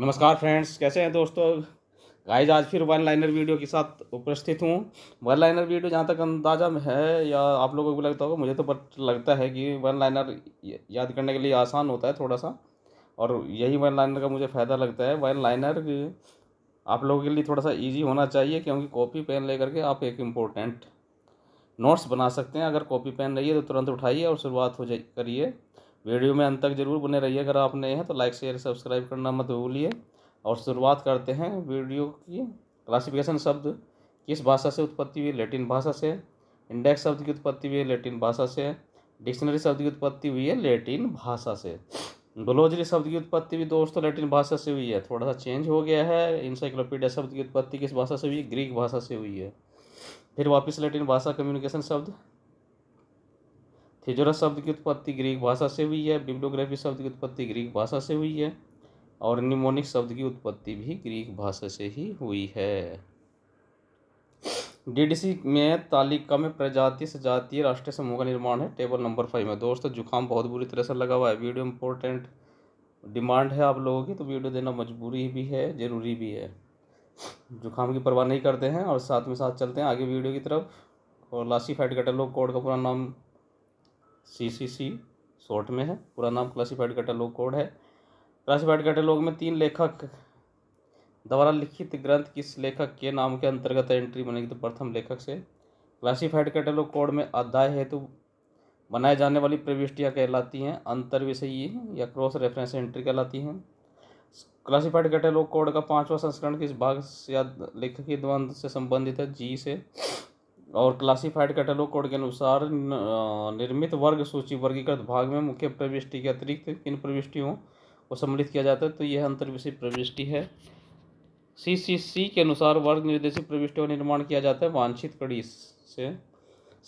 नमस्कार फ्रेंड्स कैसे हैं दोस्तों गाइज आज फिर वन लाइनर वीडियो के साथ उपस्थित हूँ वन लाइनर वीडियो जहाँ तक अंदाजा में है या आप लोगों को लगता होगा मुझे तो बट लगता है कि वन लाइनर याद करने के लिए आसान होता है थोड़ा सा और यही वन लाइनर का मुझे फ़ायदा लगता है वन लाइनर आप लोगों के लिए थोड़ा सा ईजी होना चाहिए क्योंकि कॉपी पेन ले करके आप एक इम्पोर्टेंट नोट्स बना सकते हैं अगर कॉपी पेन नहीं है तो तुरंत उठाइए और शुरुआत हो जाए करिए वीडियो में अंत तक जरूर बने रहिए अगर आप नए हैं तो लाइक शेयर सब्सक्राइब करना मत भूलिए और शुरुआत करते हैं वीडियो की क्लासिफिकेशन शब्द किस भाषा से उत्पत्ति हुई लैटिन भाषा से इंडेक्स शब्द की उत्पत्ति हुई है लैटिन भाषा से डिक्शनरी शब्द की उत्पत्ति हुई है लैटिन भाषा से ग्लोजरी शब्द की उत्पत्ति भी दोस्तों लैटिन भाषा से हुई है थोड़ा सा चेंज हो गया है इंसाइक्लोपीडिया शब्द की उत्पत्ति किस भाषा से हुई है ग्रीक भाषा से हुई है फिर वापस लैटिन भाषा कम्युनिकेशन शब्द थिजोरस शब्द की उत्पत्ति ग्रीक भाषा से हुई है बिब्लोग्राफी शब्द की उत्पत्ति ग्रीक भाषा से हुई है और निमोनिक शब्द की उत्पत्ति भी ग्रीक भाषा से ही हुई है डीडीसी में तालिका में प्रजाति सजातीय राष्ट्रीय समूह का निर्माण है टेबल नंबर फाइव में दोस्तों जुकाम बहुत बुरी तरह से लगा हुआ है वीडियो इंपॉर्टेंट डिमांड है आप लोगों की तो वीडियो देना मजबूरी भी है ज़रूरी भी है जुकाम की परवाह नहीं करते हैं और साथ में साथ चलते हैं आगे वीडियो की तरफ और फैट फाइट लोग कोड का पूरा नाम सी सी सी शॉर्ट में है पूरा नाम क्लासिफाइड कैटलॉग कोड है क्लासिफाइड कैटलॉग में तीन लेखक द्वारा लिखित ग्रंथ किस लेखक के नाम के अंतर्गत एंट्री बनेगी तो प्रथम लेखक से क्लासिफाइड कैटलॉग कोड में अध्याय हेतु तो बनाए जाने वाली प्रविष्टियाँ कहलाती हैं अंतर विषयी या क्रॉस रेफरेंस एंट्री कहलाती हैं क्लासिफाइड कैटलॉग कोड का पांचवा संस्करण किस भाग या लेखक के द्वंद से संबंधित है जी से और क्लासिफाइड कैटलॉग कोड के अनुसार निर्मित वर्ग सूची वर्गीकृत भाग में मुख्य प्रविष्टि के अतिरिक्त किन प्रविष्टियों को सम्मिलित किया जाता है तो यह अंतर्विषय प्रविष्टि है सी सी सी के अनुसार वर्ग निर्देशित प्रविष्टियों का निर्माण किया जाता है वांछित कड़ी से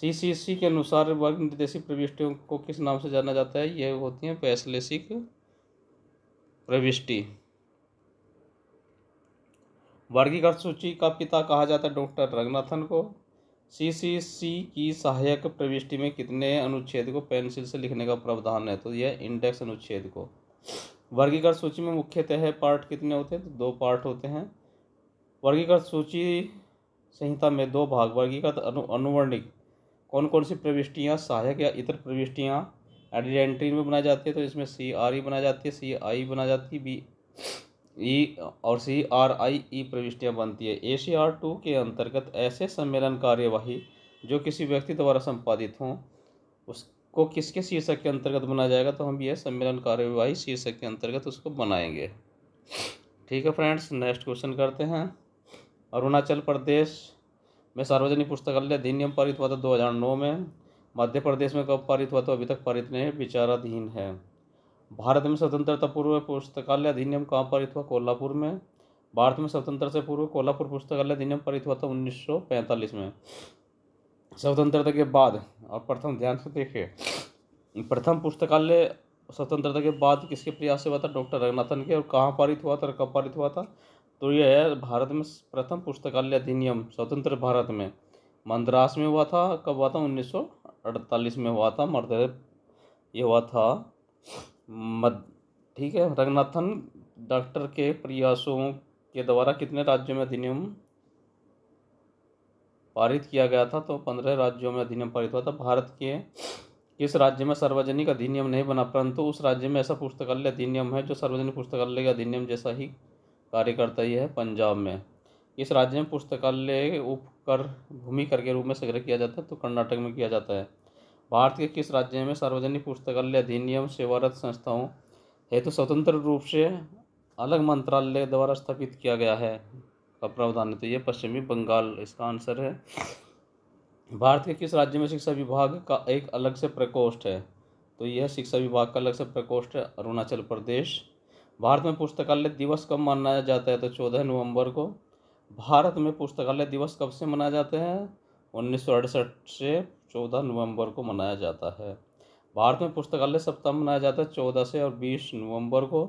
सी सी सी के अनुसार वर्ग निर्देशित प्रविष्टियों को किस नाम से जाना जाता है यह होती हैं पैसलेसिक प्रविष्टि वर्गीकृत सूची का पिता कहा जाता है डॉक्टर रंगनाथन को सीसीसी की सहायक प्रविष्टि में कितने अनुच्छेद को पेंसिल से लिखने का प्रावधान है तो यह इंडेक्स अनुच्छेद को वर्गीकरण सूची में मुख्यतः पार्ट कितने होते हैं तो दो पार्ट होते हैं वर्गीकरण सूची संहिता में दो भाग वर्गीकृत अनु अनुवर्णिक कौन कौन सी प्रविष्टियाँ सहायक या इतर प्रविष्टियाँ एडिडेंट्री में बनाई जाती है तो इसमें सी आर ई बनाई जाती है सी आई बनाई जाती है बी ई और सी आर आई ई प्रविष्टियाँ बनती है ए सी आर टू के अंतर्गत ऐसे सम्मेलन कार्यवाही जो किसी व्यक्ति द्वारा संपादित हों उसको किसके शीर्षक के अंतर्गत बनाया जाएगा तो हम यह सम्मेलन कार्यवाही शीर्षक के अंतर्गत उसको बनाएंगे ठीक है फ्रेंड्स नेक्स्ट क्वेश्चन करते हैं अरुणाचल प्रदेश में सार्वजनिक पुस्तकालय अधिनियम पारित हुआ था नौ में मध्य प्रदेश में कब पारित हुआ तो अभी तक पारित नहीं विचाराधीन है भारत में स्वतंत्रता पूर्व पुस्तकालय अधिनियम कहाँ पारित हुआ कोल्हापुर में भारत में स्वतंत्रता से पूर्व कोल्हापुर पुस्तकालय अधिनियम पारित हुआ था उन्नीस में स्वतंत्रता के बाद और प्रथम ध्यान से देखिए प्रथम पुस्तकालय स्वतंत्रता के बाद किसके प्रयास से हुआ था डॉक्टर रघुनाथन के और कहाँ पारित हुआ था और कब पारित हुआ था तो यह है भारत में प्रथम पुस्तकालय अधिनियम स्वतंत्र भारत में मद्रास में हुआ था कब हुआ था 1948 में हुआ था मर्द ये हुआ था मद ठीक है रंगनाथन डॉक्टर के प्रयासों के द्वारा कितने राज्यों में अधिनियम पारित किया गया था तो पंद्रह राज्यों में अधिनियम पारित हुआ था भारत के किस राज्य में सार्वजनिक अधिनियम नहीं बना परंतु उस राज्य में ऐसा पुस्तकालय अधिनियम है जो सार्वजनिक पुस्तकालय के अधिनियम जैसा ही कार्य करता ही है पंजाब में इस राज्य में पुस्तकालय उपकर भूमि कर के रूप में संग्रह किया जाता है तो कर्नाटक में किया जाता है भारत के किस राज्य में सार्वजनिक पुस्तकालय अधिनियम सेवारत संस्थाओं हेतु तो स्वतंत्र रूप से अलग मंत्रालय द्वारा स्थापित किया गया है का प्रावधान है तो ये पश्चिमी बंगाल इसका आंसर है भारत के किस राज्य में शिक्षा विभाग का एक अलग से प्रकोष्ठ है तो यह शिक्षा विभाग का अलग से प्रकोष्ठ है अरुणाचल प्रदेश भारत में पुस्तकालय दिवस कब मनाया जाता है तो चौदह नवंबर को भारत में पुस्तकालय दिवस कब से मनाया जाता है उन्नीस से चौदह नवंबर को मनाया जाता है भारत में पुस्तकालय सप्ताह मनाया जाता है चौदह से और बीस नवंबर को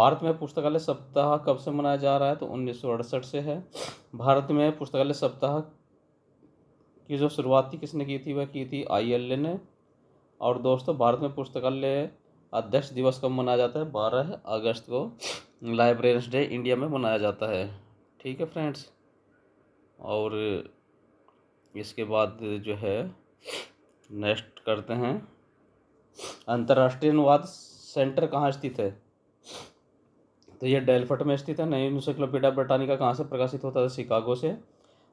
भारत में पुस्तकालय सप्ताह कब से मनाया जा रहा है तो उन्नीस से है भारत में पुस्तकालय सप्ताह की जो शुरुआती किसने की थी वह की थी आई ने और दोस्तों भारत में पुस्तकालय अध्यक्ष दिवस कब मनाया जाता है बारह अगस्त को लाइब्रेरियंस डे इंडिया में मनाया जाता है ठीक है फ्रेंड्स और इसके बाद जो है नेक्स्ट करते हैं अंतर्राष्ट्रीय अनुवाद सेंटर कहाँ स्थित है तो ये डेलफट में स्थित है नई इंसाइक्लोपीडिया ब्रिटानिका कहाँ से प्रकाशित होता था शिकागो से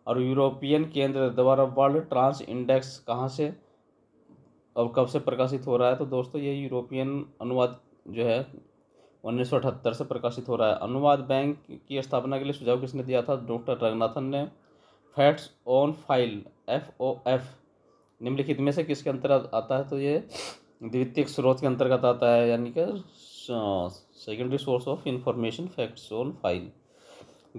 और यूरोपियन केंद्र द्वारा वर्ल्ड ट्रांस इंडेक्स कहाँ से और कब से प्रकाशित हो रहा है तो दोस्तों ये यूरोपियन अनुवाद जो है उन्नीस से प्रकाशित हो रहा है अनुवाद बैंक की स्थापना के लिए सुझाव किसने दिया था डॉक्टर रंगनाथन ने facts on file F O F निम्नलिखित में से किसके अंतर्गत आता है तो ये द्वितीय स्रोत के अंतर्गत आता है यानी कि secondary source of information facts on file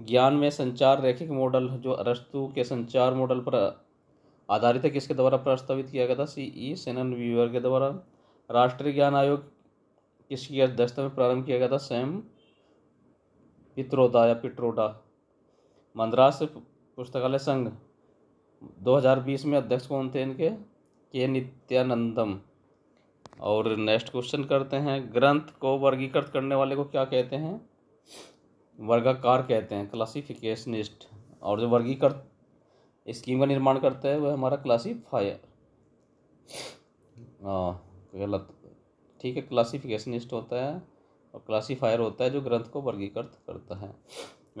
ज्ञान में संचार रैखिक मॉडल जो अरस्तु के संचार मॉडल पर आधारित है किसके द्वारा प्रस्तावित किया गया था सी ई सेनन व्यूअर के द्वारा राष्ट्रीय ज्ञान आयोग किसकी अध्यक्षता में प्रारंभ किया गया था सैम पित्रोदा या पिट्रोडा मद्रास पुस्तकालय संघ 2020 में अध्यक्ष कौन थे इनके के नित्यानंदम और नेक्स्ट क्वेश्चन करते हैं ग्रंथ को वर्गीकृत करने वाले को क्या कहते हैं वर्गाकार कहते हैं क्लासिफिकेशनिस्ट और जो वर्गीकृत स्कीम का निर्माण करता है वह हमारा क्लासीफायर हाँ, गलत ठीक है क्लासिफिकेशनिस्ट होता है और क्लासीफायर होता है जो ग्रंथ को वर्गीकृत करता है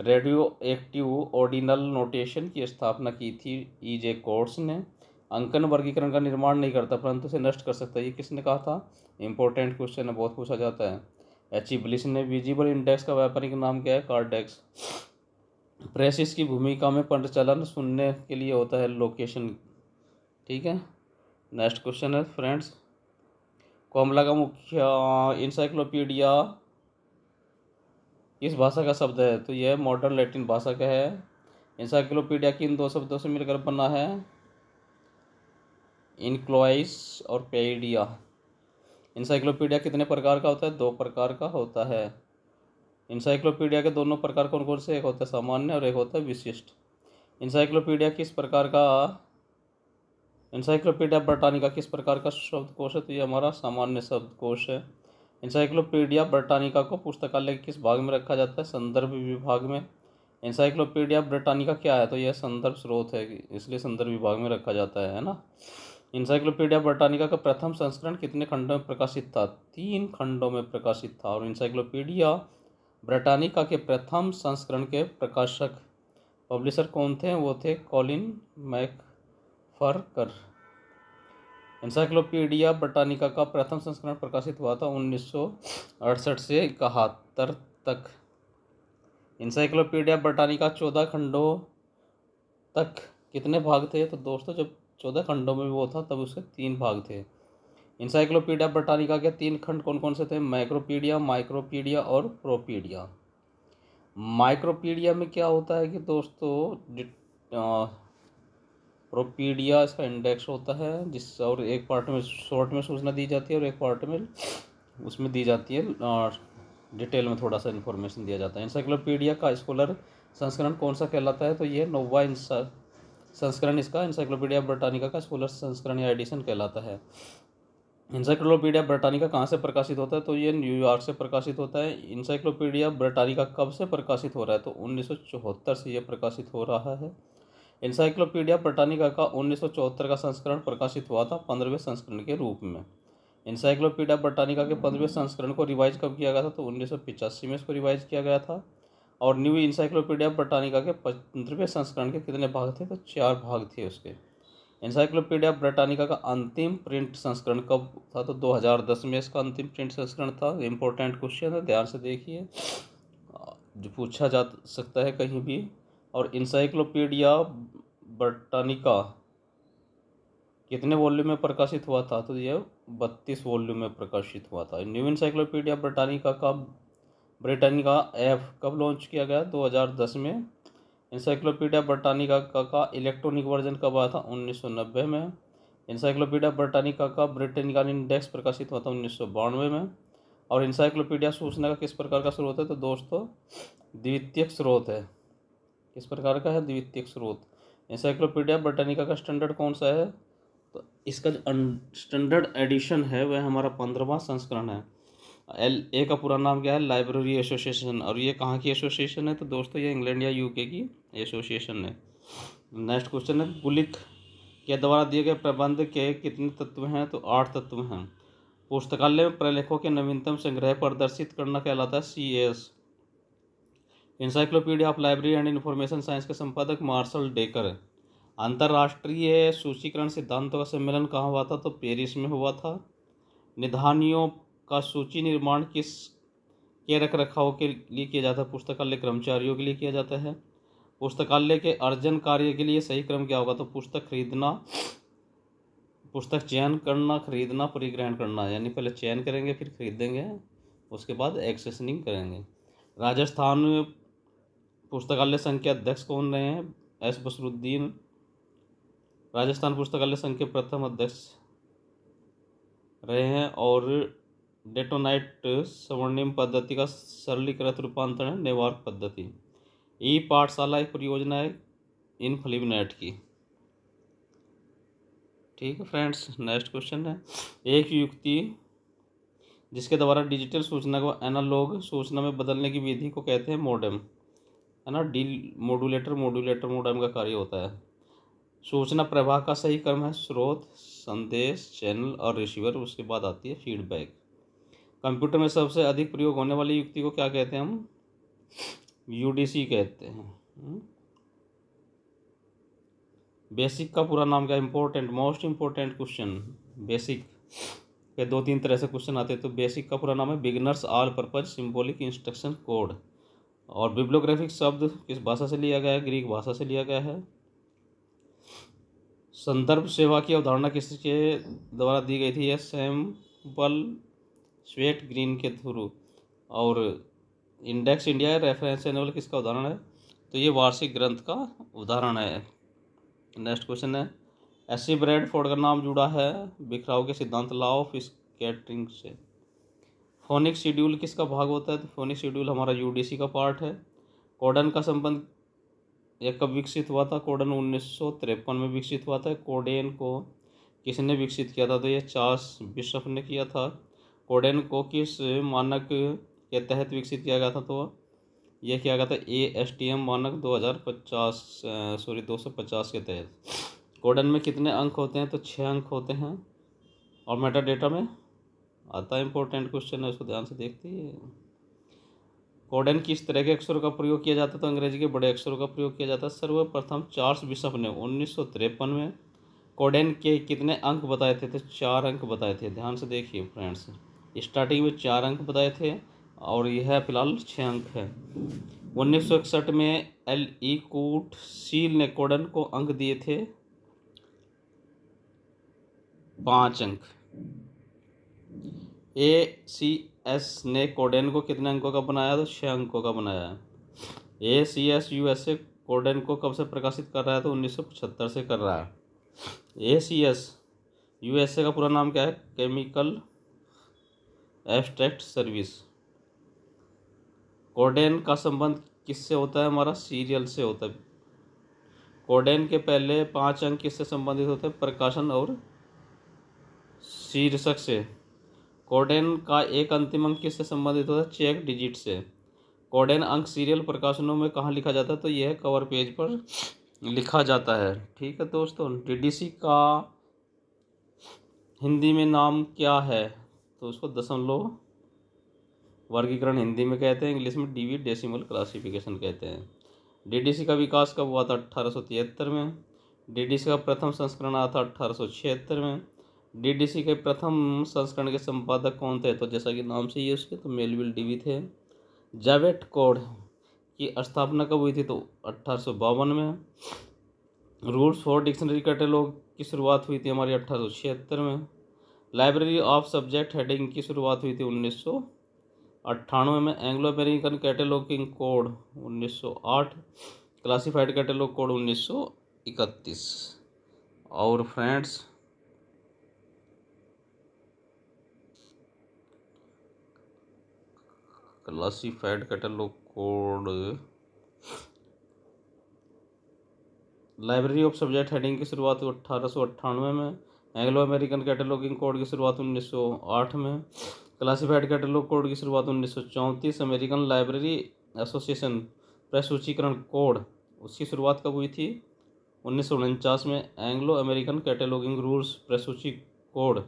रेडियो एक्टिव ऑर्डिनल नोटेशन की स्थापना की थी ई जे कोर्स ने अंकन वर्गीकरण का निर्माण नहीं करता परंतु उसे नष्ट कर सकता है ये किसने कहा था इंपॉर्टेंट क्वेश्चन है बहुत पूछा जाता है एच ई ब्लिस ने विजिबल इंडेक्स का व्यापारिक नाम क्या है कार्डेक्स प्रेसिस की भूमिका में पंडचलन सुनने के लिए होता है लोकेशन ठीक है नेक्स्ट क्वेश्चन है फ्रेंड्स कोमला का मुख्य इंसाइक्लोपीडिया इस भाषा का शब्द है तो यह मॉडर्न लैटिन भाषा का है इंसाइक्लोपीडिया किन दो शब्दों से मिलकर बना है इनक्लोइस और पेडिया इंसाइक्लोपीडिया कितने प्रकार का होता है दो प्रकार का होता है इंसाइक्लोपीडिया के दोनों प्रकार कौन कौन से एक होता है सामान्य और एक होता है विशिष्ट इंसाइक्लोपीडिया किस प्रकार का इंसाइक्लोपीडिया ब्रिटानिका किस प्रकार का शब्दकोश है तो ये हमारा सामान्य शब्दकोश है इंसाइक्लोपीडिया ब्रिटानिका को पुस्तकालय के किस भाग में रखा जाता है संदर्भ विभाग में इंसाइक्लोपीडिया ब्रिटानिका क्या है तो यह संदर्भ स्रोत है इसलिए संदर्भ विभाग में रखा जाता है ना इंसाइक्लोपीडिया ब्रिटानिका का प्रथम संस्करण कितने खंडों में प्रकाशित था तीन खंडों में प्रकाशित था और इंसाइक्लोपीडिया ब्रिटानिका के प्रथम संस्करण के प्रकाशक पब्लिशर कौन थे वो थे Colin Macfarquhar encyclopedia Britannica का प्रथम संस्करण प्रकाशित हुआ था उन्नीस से इकहत्तर तक इंसाइक्लोपीडिया ब्रिटानिका चौदह खंडों तक कितने भाग थे तो दोस्तों जब चौदह खंडों में वो था तब उसके तीन भाग थे इंसाइक्लोपीडिया ब्रिटानिका के तीन खंड कौन कौन से थे माइक्रोपीडिया माइक्रोपीडिया और प्रोपीडिया माइक्रोपीडिया में क्या होता है कि दोस्तों प्रोपीडिया इसका इंडेक्स होता है जिस और एक पार्ट में शॉर्ट में सूचना दी जाती है और एक पार्ट में उसमें दी जाती है और डिटेल में थोड़ा सा इन्फॉर्मेशन दिया जाता है इंसाइक्लोपीडिया का स्कॉलर संस्करण कौन सा कहलाता है तो ये नोवा संस्करण इसका इंसाइक्लोपीडिया ब्रिटानिका का स्कॉलर संस्करण या एडिशन कहलाता है इंसाइक्लोपीडिया ब्रिटानिका कहाँ से प्रकाशित होता है तो ये न्यूयॉर्क से प्रकाशित होता है इंसाइक्लोपीडिया ब्रिटानिका कब से प्रकाशित हो रहा है तो उन्नीस से ये प्रकाशित हो रहा है इंसाइक्लोपीडिया ब्रिटानिका का उन्नीस का संस्करण प्रकाशित हुआ था पंद्रहवें संस्करण के रूप में इंसाइक्लोपीडिया ब्रिटानिका के पंद्रहवें संस्करण को रिवाइज कब किया गया था तो उन्नीस में इसको रिवाइज किया गया था और न्यू इंसाइक्लोपीडिया ब्रिटानिका के पंद्रहवें संस्करण के कितने भाग थे तो चार भाग थे उसके इंसाइक्लोपीडिया ब्रिटानिका का अंतिम प्रिंट संस्करण कब था तो 2010 में इसका अंतिम प्रिंट संस्करण था इम्पोर्टेंट क्वेश्चन है ध्यान से देखिए जो पूछा जा सकता है कहीं भी और इंसाइक्लोपीडिया बटानिका कितने वॉल्यूम में प्रकाशित हुआ था तो ये बत्तीस वॉल्यूम में प्रकाशित हुआ था न्यू इंसाइक्लोपीडिया ब्रिटानिका का ब्रिटानिका ऐप कब लॉन्च किया गया 2010 में इंसाइक्लोपीडिया ब्रिटानिका का, का इलेक्ट्रॉनिक वर्जन कब आया था 1990 में इंसाइक्लोपीडिया ब्रिटानिका का ब्रिटानिका इंडेक्स प्रकाशित हुआ था उन्नीस में और इंसाइक्लोपीडिया सूचना का किस प्रकार का स्रोत है तो दोस्तों द्वितीय स्रोत है किस प्रकार का है द्वितीयक स्रोत इंसाइक्लोपीडिया ब्रिटानिका का स्टैंडर्ड कौन सा है तो इसका जो स्टैंडर्ड एडिशन है वह हमारा पंद्रहवा संस्करण है एल ए का पूरा नाम क्या है लाइब्रेरी एसोसिएशन और ये कहाँ की एसोसिएशन है तो दोस्तों ये इंग्लैंड या यूके की एसोसिएशन है नेक्स्ट क्वेश्चन है गुलिक के द्वारा दिए गए प्रबंध के कितने तत्व हैं तो आठ तत्व हैं पुस्तकालय में प्रलेखों के नवीनतम संग्रह प्रदर्शित करना कहलाता है C S encyclopedia of library and information science के संपादक मार्शल डेकर अंतर्राष्ट्रीय सूचीकरण सिद्धांतों का सम्मेलन कहाँ हुआ था तो पेरिस में हुआ था निधानियों का सूची निर्माण किस के रख रखाव के लिए किया जाता है पुस्तकालय कर्मचारियों के लिए किया जाता है पुस्तकालय के अर्जन कार्य के लिए सही क्रम क्या होगा तो पुस्तक खरीदना पुस्तक चयन करना खरीदना परिग्रहण करना यानी पहले चयन करेंगे फिर खरीदेंगे उसके बाद एक्सेसनिंग करेंगे राजस्थान में पुस्तकालय संघ के अध्यक्ष कौन रहे हैं एस बसरुद्दीन राजस्थान पुस्तकालय संघ के प्रथम अध्यक्ष रहे हैं और डेटोनाइट स्वर्णिम पद्धति का सरलीकृत रूपांतरण है नेवार्क पद्धति ई पाठशाला एक परियोजना है इन फ्लिपनेट की ठीक है फ्रेंड्स नेक्स्ट क्वेश्चन है एक युक्ति जिसके द्वारा डिजिटल सूचना को एनालॉग सूचना में बदलने की विधि को कहते हैं मॉडर्म है ना डी मोडुलेटर मोडुलेटर मोडम का कार्य होता है सूचना प्रवाह का सही क्रम है स्रोत संदेश चैनल और रिसीवर उसके बाद आती है फीडबैक कंप्यूटर में सबसे अधिक प्रयोग होने वाली युक्ति को क्या कहते हैं हम यूडीसी कहते हैं बेसिक हम्म। का पूरा नाम क्या important most important question basic के दो तीन तरह से क्वेश्चन आते हैं तो बेसिक का पूरा नाम है beginners all purpose symbolic instruction code और बिब्लोग्राफिक शब्द किस भाषा से लिया गया है ग्रीक भाषा से लिया गया है संदर्भ सेवा की अवधारणा किसके द्वारा दी गई थी यह सैम्पल स्वेट ग्रीन के थ्रू और इंडेक्स इंडिया रेफरेंस एनवल किसका उदाहरण है तो ये वार्षिक ग्रंथ का उदाहरण है नेक्स्ट क्वेश्चन है एस सी ब्रेडफोर्ड का नाम जुड़ा है बिखराव के सिद्धांत लाओ फिश कैटरिंग से फोनिक शेड्यूल किसका भाग होता है तो फोनिक शेड्यूल हमारा यू का पार्ट है कोडन का संबंध यह कब विकसित हुआ था कोडन उन्नीस में विकसित हुआ था कोडेन को किसने विकसित किया था तो यह चार्ल्स बिशप ने किया था कोडेन को किस मानक के तहत विकसित किया गया था तो यह किया गया था ए एस टी एम मानक 2050 सॉरी 250 के तहत कोडन में कितने अंक होते हैं तो छः अंक होते हैं और मेटा डेटा में आता इम्पोर्टेंट क्वेश्चन है उसको ध्यान से देखते ही कोडन किस तरह के अक्षरों का प्रयोग किया जाता था अंग्रेजी के बड़े अक्षरों का प्रयोग किया जाता सर्वप्रथम चार्ल्स बिशप ने उन्नीस में कोडेन के कितने अंक बताए थे तो चार अंक बताए थे ध्यान से देखिए फ्रेंड्स स्टार्टिंग में चार अंक बताए थे और यह फिलहाल छः अंक है उन्नीस में एल ई कूट सील ने कोडन को अंक दिए थे पाँच अंक ए सी एस ने कोडेन को कितने अंकों का बनाया तो छः अंकों का बनाया है A C S U S A coden को कब से प्रकाशित कर रहा है तो उन्नीस सौ पचहत्तर से कर रहा है A C S U S A का पूरा नाम क्या है केमिकल एब्स्ट्रैक्ट सर्विस कोडेन का संबंध किससे होता है हमारा सीरियल से होता है कोडेन के पहले पांच अंक किससे संबंधित होते हैं प्रकाशन और शीर्षक से कोडेन का एक अंतिम अंक किससे संबंधित होता है चेक डिजिट से कोडेन अंक सीरियल प्रकाशनों में कहाँ लिखा जाता है तो यह कवर पेज पर लिखा जाता है ठीक है दोस्तों डीडीसी का हिंदी में नाम क्या है तो उसको दशमलव वर्गीकरण हिंदी में कहते हैं इंग्लिश में डीवी डेसिमल क्लासिफिकेशन कहते हैं डीडीसी का विकास कब हुआ था अट्ठारह में डीडीसी का प्रथम संस्करण आया था अट्ठारह में डीडीसी के प्रथम संस्करण के संपादक कौन थे तो जैसा कि नाम से ही उसके तो मेलविल डीवी थे जावेट कोड की स्थापना कब हुई थी तो अट्ठारह में रूल्स फॉर डिक्शनरी कैटलॉग की शुरुआत हुई थी हमारी अट्ठारह में लाइब्रेरी ऑफ सब्जेक्ट हेडिंग की शुरुआत हुई थी उन्नीस अट्ठानवे में Anglo American cataloguing code 1908 classified catalogue code 1931 और friends classified catalogue code library of subject heading की शुरुआत अट्ठारह में एंग्लो अमेरिकन कैटलॉगिंग कोड की शुरुआत 1908 में क्लासिफाइड कैटलॉग कोड की शुरुआत उन्नीस अमेरिकन लाइब्रेरी एसोसिएशन प्रेस सूचीकरण कोड उसकी शुरुआत कब हुई थी उन्नीस में Anglo American cataloguing rules press सूची कोड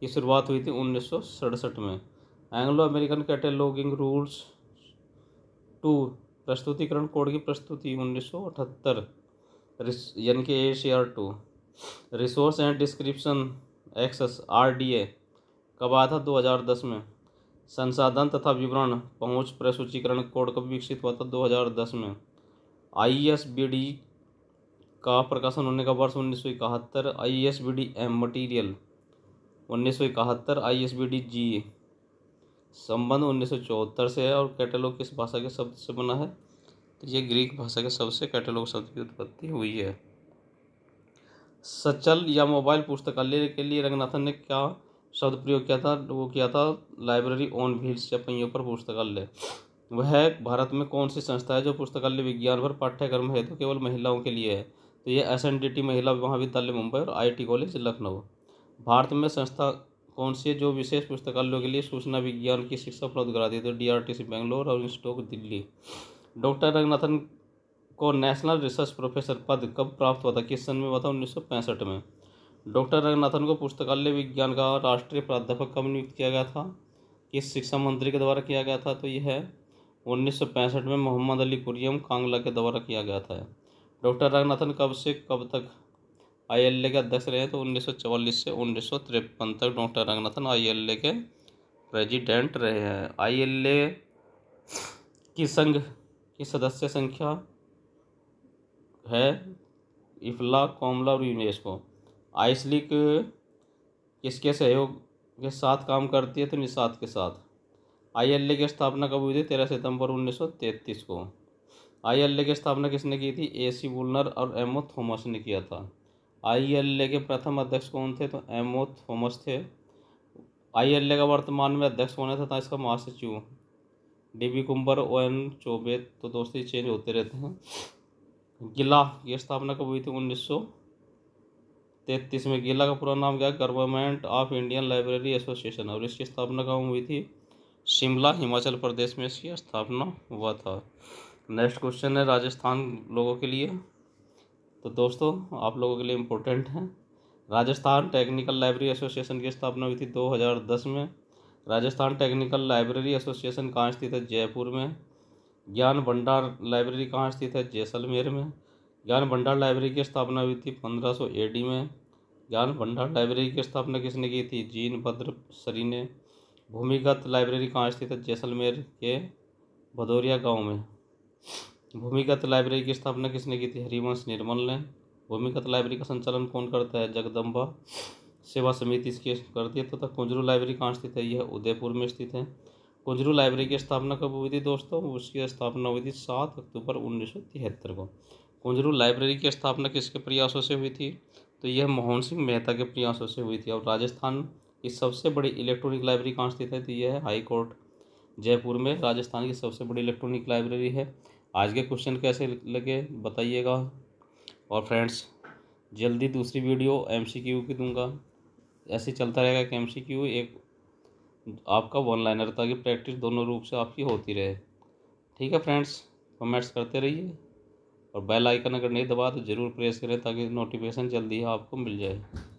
की शुरुआत हुई थी उन्नीस में Anglo American cataloguing rules two प्रस्तुतिकरण कोड की प्रस्तुति उन्नीस सौ अठहत्तर यानी कि A C R two resource and description access R D A कब आया था दो हज़ार दस में संसाधन तथा विवरण पहुंच प्रसूचीकरण कोड कब विकसित हुआ था दो हज़ार दस में आई एस बी डी का प्रकाशन होने का वर्ष उन्नीस सौ इकहत्तर I S B D M material उन्नीस सौ इकहत्तर I S B D G संबंध उन्नीस से है और कैटलॉग किस भाषा के शब्द से बना है तो ये ग्रीक भाषा के शब्द से कैटलॉग शब्द की उत्पत्ति हुई है सचल या मोबाइल पुस्तकालय के लिए रंगनाथन ने क्या शब्द प्रयोग किया था वो किया था लाइब्रेरी ऑन व्हील्स या पहियों पर पुस्तकालय वह भारत में कौन सी संस्था है जो पुस्तकालय विज्ञान पर पाठ्यक्रम है तो केवल महिलाओं के लिए है तो ये एस महिला महाविद्यालय मुंबई और टी कॉलेज लखनऊ भारत में संस्था कौन से जो विशेष पुस्तकालयों के लिए सूचना विज्ञान की शिक्षा उपलब्ध कराती है तो D R T C Bangalore और इंस्टोक दिल्ली डॉक्टर रंगनाथन को नेशनल रिसर्च प्रोफेसर पद कब प्राप्त हुआ था किस सन में हुआ था उन्नीस में डॉक्टर रंगनाथन को पुस्तकालय विज्ञान का राष्ट्रीय प्राध्यापक कब नियुक्त किया गया था किस शिक्षा मंत्री के द्वारा किया गया था तो यह है उन्नीस में मोहम्मद अली कुरियम कांगला के द्वारा किया गया था डॉक्टर रंगनाथन कब से कब तक आईएलए के अध्यक्ष रहे तो उन्नीस से उन्नीस तक डॉक्टर रंगनाथन आई के प्रेजिडेंट रहे हैं आई की संघ की सदस्य संख्या है इफला कोमला और यूनेस्को आइसलिक किसके सहयोग के साथ काम करती है तो निषाद के साथ आईएलए की स्थापना कब हुई थी तेरह सितंबर 1933 को आईएलए की स्थापना किसने की थी एसी बुलनर और एमओ थॉमस ने किया था आई के प्रथम अध्यक्ष कौन थे तो एम ओ थॉमस थे आई का वर्तमान में अध्यक्ष कौन है था इसका महासचिव डी बी कुंबर ओ एन चौबे तो दोस्तों चेंज होते रहते हैं गिला की स्थापना कब हुई थी उन्नीस सौ तैतीस में गिला का पूरा नाम क्या government of Indian library association और इसकी स्थापना कहाँ हुई थी शिमला हिमाचल प्रदेश में इसकी स्थापना हुआ था नेक्स्ट क्वेश्चन है राजस्थान लोगों के लिए तो दोस्तों आप लोगों के लिए इम्पोर्टेंट हैं राजस्थान टेक्निकल लाइब्रेरी एसोसिएशन की स्थापना हुई थी 2010 में राजस्थान टेक्निकल लाइब्रेरी एसोसिएशन कहाँ स्थित है जयपुर में ज्ञान भंडार लाइब्रेरी कहाँ स्थित है जैसलमेर में ज्ञान भंडार लाइब्रेरी की स्थापना हुई थी पंद्रह सौ में ज्ञान भंडार लाइब्रेरी की स्थापना किसने की थी जीन भद्र सरी ने भूमिगत लाइब्रेरी कहाँ स्थित है जैसलमेर के भदौरिया गांव में भूमिगत लाइब्रेरी की स्थापना किसने की थी हरिवंश निर्मल ने भूमिगत लाइब्रेरी का संचालन कौन करता है जगदम्बा सेवा समिति इसकी करती है तथा तो कुंजरू लाइब्रेरी कहाँ स्थित है यह उदयपुर में स्थित है कुंजरू लाइब्रेरी की स्थापना कब हुई थी दोस्तों उसकी स्थापना हुई थी सात अक्टूबर उन्नीस सौ तिहत्तर को कुंजरू लाइब्रेरी की स्थापना किसके प्रयासों से हुई थी तो यह मोहन सिंह मेहता के प्रयासों से हुई थी और राजस्थान की सबसे बड़ी इलेक्ट्रॉनिक लाइब्रेरी कहाँ स्थित है तो यह हाईकोर्ट हाई कोर्ट जयपुर में राजस्थान की सबसे बड़ी इलेक्ट्रॉनिक लाइब्रेरी है आज के क्वेश्चन कैसे लगे बताइएगा और फ्रेंड्स जल्दी दूसरी वीडियो एमसीक्यू की दूंगा ऐसे चलता रहेगा कि एमसीक्यू एक आपका वन लाइनर ताकि प्रैक्टिस दोनों रूप से आपकी होती रहे ठीक है फ्रेंड्स कमेंट्स करते रहिए और बेल आइकन अगर नहीं दबा तो ज़रूर प्रेस करें ताकि नोटिफिकेशन जल्दी आपको मिल जाए